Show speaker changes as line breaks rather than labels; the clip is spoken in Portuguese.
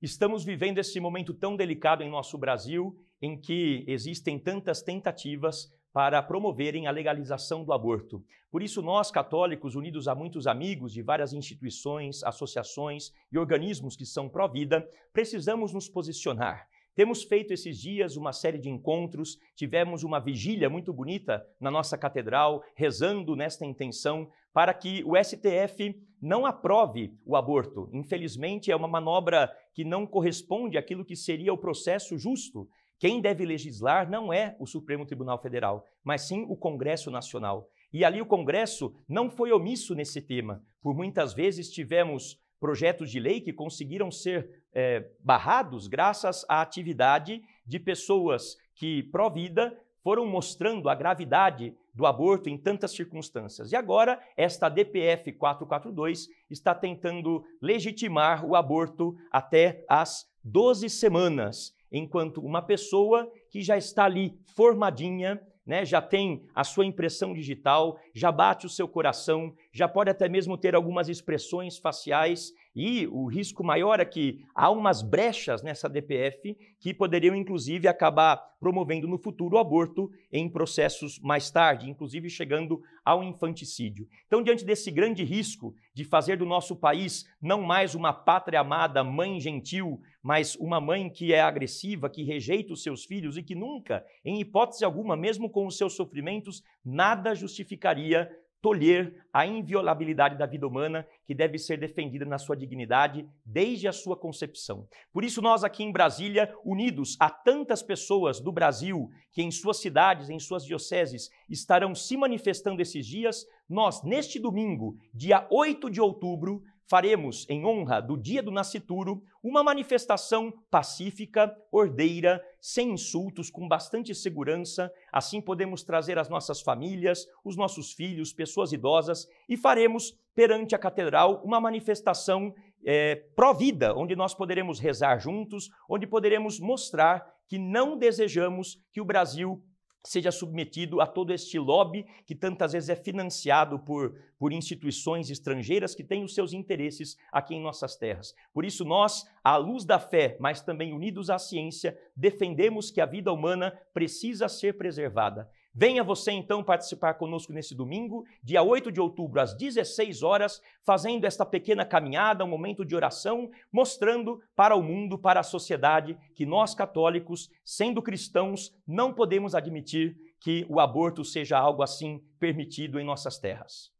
Estamos vivendo esse momento tão delicado em nosso Brasil, em que existem tantas tentativas para promoverem a legalização do aborto. Por isso, nós, católicos, unidos a muitos amigos de várias instituições, associações e organismos que são pró-vida, precisamos nos posicionar temos feito esses dias uma série de encontros, tivemos uma vigília muito bonita na nossa catedral, rezando nesta intenção para que o STF não aprove o aborto. Infelizmente, é uma manobra que não corresponde àquilo que seria o processo justo. Quem deve legislar não é o Supremo Tribunal Federal, mas sim o Congresso Nacional. E ali o Congresso não foi omisso nesse tema. Por muitas vezes tivemos projetos de lei que conseguiram ser é, barrados graças à atividade de pessoas que, pró-vida, foram mostrando a gravidade do aborto em tantas circunstâncias. E agora, esta DPF 442 está tentando legitimar o aborto até as 12 semanas, enquanto uma pessoa que já está ali formadinha né, já tem a sua impressão digital, já bate o seu coração, já pode até mesmo ter algumas expressões faciais e o risco maior é que há umas brechas nessa DPF que poderiam, inclusive, acabar promovendo no futuro o aborto em processos mais tarde, inclusive chegando ao infanticídio. Então, diante desse grande risco de fazer do nosso país não mais uma pátria amada, mãe gentil, mas uma mãe que é agressiva, que rejeita os seus filhos e que nunca, em hipótese alguma, mesmo com os seus sofrimentos, nada justificaria tolher a inviolabilidade da vida humana que deve ser defendida na sua dignidade desde a sua concepção. Por isso, nós aqui em Brasília, unidos a tantas pessoas do Brasil que em suas cidades, em suas dioceses, estarão se manifestando esses dias, nós, neste domingo, dia 8 de outubro, faremos, em honra do dia do nascituro, uma manifestação pacífica, ordeira, sem insultos, com bastante segurança. Assim podemos trazer as nossas famílias, os nossos filhos, pessoas idosas e faremos perante a catedral uma manifestação é, pró-vida, onde nós poderemos rezar juntos, onde poderemos mostrar que não desejamos que o Brasil seja submetido a todo este lobby que tantas vezes é financiado por, por instituições estrangeiras que têm os seus interesses aqui em nossas terras. Por isso, nós, à luz da fé, mas também unidos à ciência, defendemos que a vida humana precisa ser preservada. Venha você então participar conosco nesse domingo, dia 8 de outubro, às 16 horas, fazendo esta pequena caminhada, um momento de oração, mostrando para o mundo, para a sociedade, que nós católicos, sendo cristãos, não podemos admitir que o aborto seja algo assim permitido em nossas terras.